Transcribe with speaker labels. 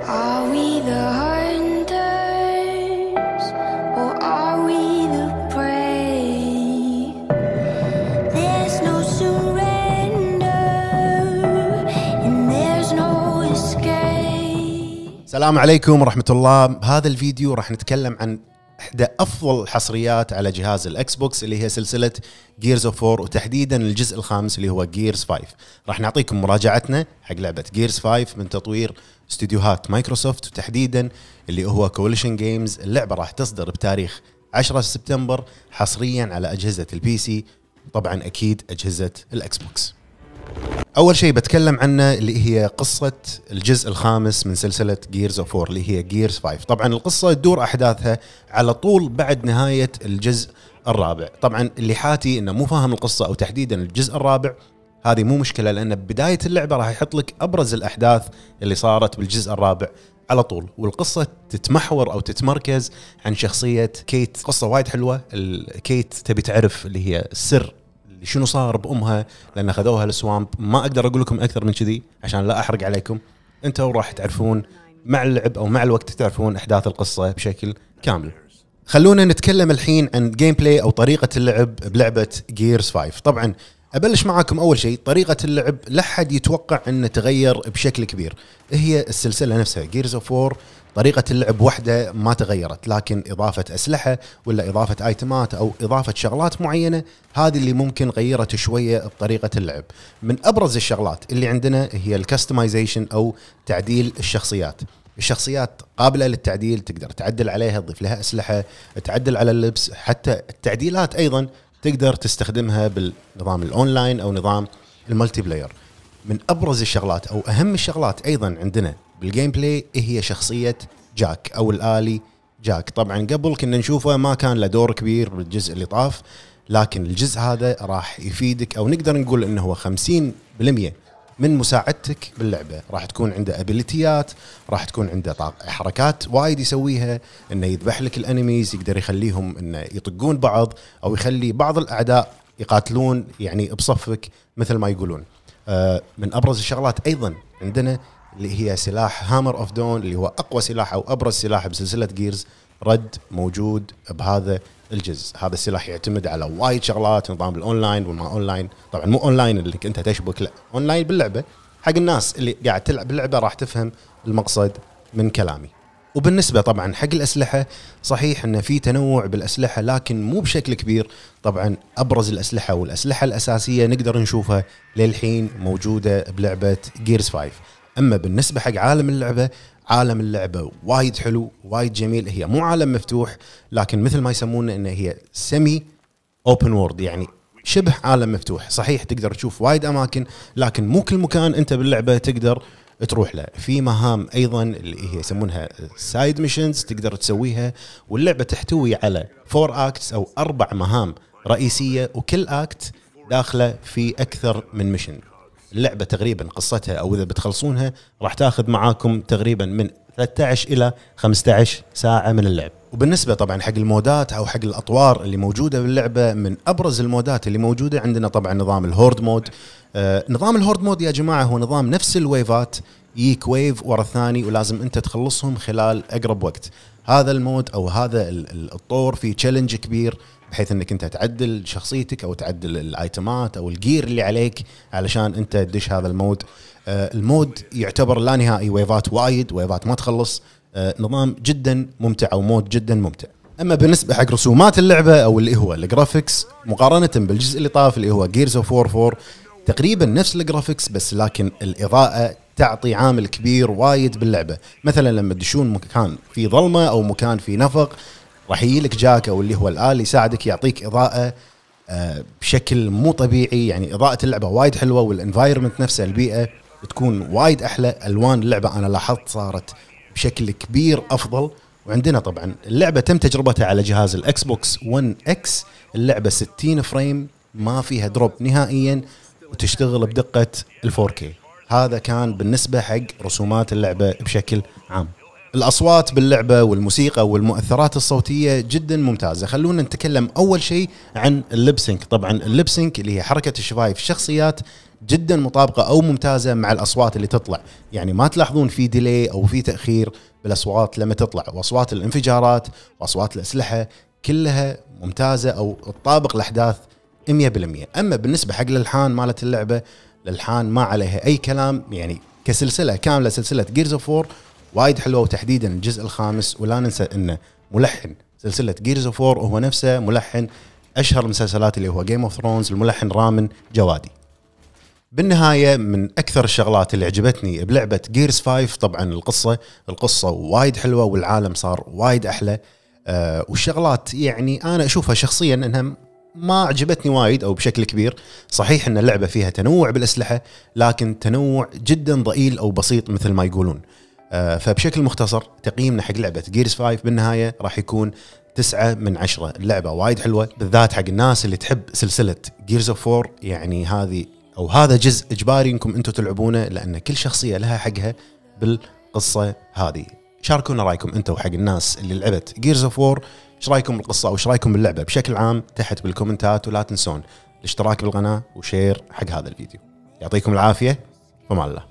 Speaker 1: السلام عليكم ورحمة الله هذا الفيديو راح نتكلم عن احدى افضل الحصريات على جهاز الاكس بوكس اللي هي سلسله جيرز اوف 4 وتحديدا الجزء الخامس اللي هو جيرز 5 راح نعطيكم مراجعتنا حق لعبه جيرز 5 من تطوير استديوهات مايكروسوفت وتحديدا اللي هو كوليشن جيمز اللعبه راح تصدر بتاريخ 10 سبتمبر حصريا على اجهزه البي سي طبعا اكيد اجهزه الاكس بوكس اول شيء بتكلم عنه اللي هي قصه الجزء الخامس من سلسله جيرز اوف 4 اللي هي جيرز 5 طبعا القصه تدور احداثها على طول بعد نهايه الجزء الرابع طبعا اللي حاتي انه مو فاهم القصه او تحديدا الجزء الرابع هذه مو مشكله لان بدايه اللعبه راح يحط لك ابرز الاحداث اللي صارت بالجزء الرابع على طول والقصة تتمحور أو تتمركز عن شخصية كيت قصة وايد حلوة كيت تبي تعرف اللي هي السر شنو صار بامها لان اخذوها السوامب ما اقدر اقول لكم اكثر من كذي عشان لا احرق عليكم انتم راح تعرفون مع اللعب او مع الوقت تعرفون احداث القصه بشكل كامل خلونا نتكلم الحين عن جيم بلاي او طريقه اللعب بلعبه جيرز 5 طبعا ابلش معاكم اول شيء طريقه اللعب لا حد يتوقع انه تغير بشكل كبير هي السلسله نفسها جيرز اوف وور طريقة اللعب واحدة ما تغيرت لكن إضافة أسلحة ولا إضافة آيتمات أو إضافة شغلات معينة هذه اللي ممكن غيرت شوية بطريقة اللعب من أبرز الشغلات اللي عندنا هي الكستمايزيشن أو تعديل الشخصيات الشخصيات قابله للتعديل تقدر تعدل عليها تضيف لها اسلحه تعدل على اللبس حتى التعديلات ايضا تقدر تستخدمها بالنظام الاونلاين او نظام الملتي بلاير من ابرز الشغلات او اهم الشغلات ايضا عندنا بالجيم بلاي إيه هي شخصية جاك أو الآلي جاك طبعا قبل كنا نشوفه ما كان له دور كبير بالجزء اللي طاف لكن الجزء هذا راح يفيدك أو نقدر نقول إنه هو 50% من مساعدتك باللعبه راح تكون عنده ابيليتيات راح تكون عنده حركات وايد يسويها انه يذبح لك الانميز يقدر يخليهم انه يطقون بعض او يخلي بعض الاعداء يقاتلون يعني بصفك مثل ما يقولون آه من ابرز الشغلات ايضا عندنا اللي هي سلاح هامر اوف دون اللي هو اقوى سلاح او ابرز سلاح بسلسله جيرز رد موجود بهذا الجزء هذا السلاح يعتمد على وايد شغلات نظام الاونلاين والما اونلاين طبعا مو اونلاين اللي انت تشبك لا اونلاين باللعبه حق الناس اللي قاعد تلعب اللعبه راح تفهم المقصد من كلامي وبالنسبة طبعا حق الأسلحة صحيح أن في تنوع بالأسلحة لكن مو بشكل كبير طبعا أبرز الأسلحة والأسلحة الأساسية نقدر نشوفها للحين موجودة بلعبة جيرز 5 اما بالنسبه حق عالم اللعبه عالم اللعبه وايد حلو وايد جميل هي مو عالم مفتوح لكن مثل ما يسمونه ان هي سيمي اوبن وورد يعني شبه عالم مفتوح صحيح تقدر تشوف وايد اماكن لكن مو كل مكان انت باللعبه تقدر تروح له في مهام ايضا اللي هي يسمونها سايد ميشنز تقدر تسويها واللعبه تحتوي على فور اكتس او اربع مهام رئيسيه وكل اكت داخله في اكثر من ميشن اللعبه تقريبا قصتها او اذا بتخلصونها راح تاخذ معاكم تقريبا من 13 الى 15 ساعه من اللعب وبالنسبه طبعا حق المودات او حق الاطوار اللي موجوده باللعبه من ابرز المودات اللي موجوده عندنا طبعا نظام الهورد مود آه نظام الهورد مود يا جماعه هو نظام نفس الويفات يجيك ويف ورا الثاني ولازم انت تخلصهم خلال اقرب وقت هذا المود او هذا الطور فيه تشالنج كبير بحيث انك انت تعدل شخصيتك او تعدل الايتمات او الجير اللي عليك علشان انت تدش هذا المود آه، المود يعتبر لا نهائي ويفات وايد ويفات ما تخلص آه، نظام جدا ممتع او مود جدا ممتع اما بالنسبه حق رسومات اللعبه او اللي هو الجرافكس مقارنه بالجزء اللي طاف اللي هو جيرز اوف 4 4 تقريبا نفس الجرافكس بس لكن الاضاءه تعطي عامل كبير وايد باللعبه مثلا لما تدشون مكان في ظلمه او مكان في نفق راح يجيلك جاك او اللي هو الالي يساعدك يعطيك اضاءه آه، بشكل مو طبيعي يعني اضاءه اللعبه وايد حلوه والانفايرمنت نفسه البيئه تكون وايد احلى الوان اللعبه انا لاحظت صارت بشكل كبير افضل وعندنا طبعا اللعبه تم تجربتها على جهاز الاكس بوكس 1 اكس اللعبه 60 فريم ما فيها دروب نهائيا وتشتغل بدقه ال 4 كي هذا كان بالنسبه حق رسومات اللعبه بشكل عام الأصوات باللعبة والموسيقى والمؤثرات الصوتية جدا ممتازة خلونا نتكلم أول شيء عن اللبسينك طبعا اللبسينك اللي هي حركة الشفايف الشخصيات جدا مطابقة أو ممتازة مع الأصوات اللي تطلع يعني ما تلاحظون في ديلي أو في تأخير بالأصوات لما تطلع وأصوات الانفجارات وأصوات الأسلحة كلها ممتازة أو تطابق الأحداث 100% أما بالنسبة حق الألحان مالت اللعبة للحان ما عليها اي كلام يعني كسلسله كامله سلسله جيرز اوف وور وايد حلوه وتحديدا الجزء الخامس ولا ننسى انه ملحن سلسله جيرز اوف وور وهو نفسه ملحن اشهر المسلسلات اللي هو جيم اوف ثرونز الملحن رامن جوادي. بالنهايه من اكثر الشغلات اللي عجبتني بلعبه جيرز 5 طبعا القصه القصه وايد حلوه والعالم صار وايد احلى أه والشغلات يعني انا اشوفها شخصيا انها ما عجبتني وايد او بشكل كبير صحيح ان اللعبه فيها تنوع بالاسلحه لكن تنوع جدا ضئيل او بسيط مثل ما يقولون آه، فبشكل مختصر تقييمنا حق لعبه جيرز 5 بالنهايه راح يكون تسعة من عشرة اللعبة وايد حلوة بالذات حق الناس اللي تحب سلسلة جيرز اوف 4 يعني هذه او هذا جزء اجباري انكم انتم تلعبونه لان كل شخصية لها حقها بالقصة هذه شاركونا رايكم انتم وحق الناس اللي لعبت جيرز اوف 4 ايش رايكم بالقصه وايش رايكم باللعبه بشكل عام تحت بالكومنتات ولا تنسون الاشتراك بالقناه وشير حق هذا الفيديو يعطيكم العافيه فمان الله